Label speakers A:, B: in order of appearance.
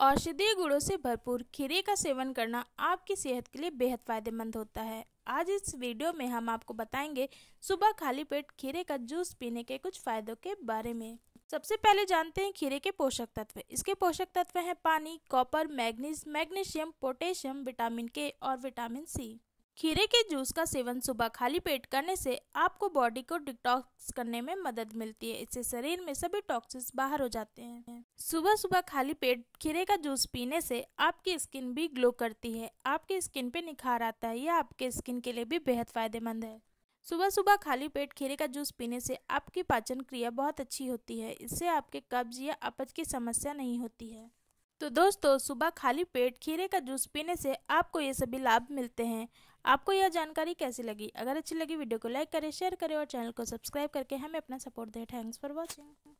A: औषधीय गुणों से भरपूर खीरे का सेवन करना आपकी सेहत के लिए बेहद फायदेमंद होता है आज इस वीडियो में हम आपको बताएंगे सुबह खाली पेट खीरे का जूस पीने के कुछ फायदों के बारे में सबसे पहले जानते हैं खीरे के पोषक तत्व इसके पोषक तत्व हैं पानी copper manganese magnesium potassium vitamin K और विटामिन सी खीरे के जूस का सेवन सुबह खाली पेट करने से आपको बॉडी को डिटॉक्स करने में मदद मिलती है इससे शरीर में सभी टॉक्सिस बाहर हो जाते हैं सुबह सुबह खाली पेट खीरे का जूस पीने से आपकी स्किन भी ग्लो करती है आपकी स्किन पे निखार आता है यह आपके स्किन के लिए भी बेहद फायदेमंद है सुबह सुबह खाली पेट खीरे का जूस पीने से आपकी पाचन क्रिया बहुत अच्छी होती है इससे आपके कब्ज या अपच की समस्या नहीं होती है तो दोस्तों सुबह खाली पेट खीरे का जूस पीने से आपको ये सभी लाभ मिलते हैं आपको यह जानकारी कैसी लगी अगर अच्छी लगी वीडियो को लाइक करें शेयर करें और चैनल को सब्सक्राइब करके हमें अपना सपोर्ट दें थैंक्स फॉर वॉचिंग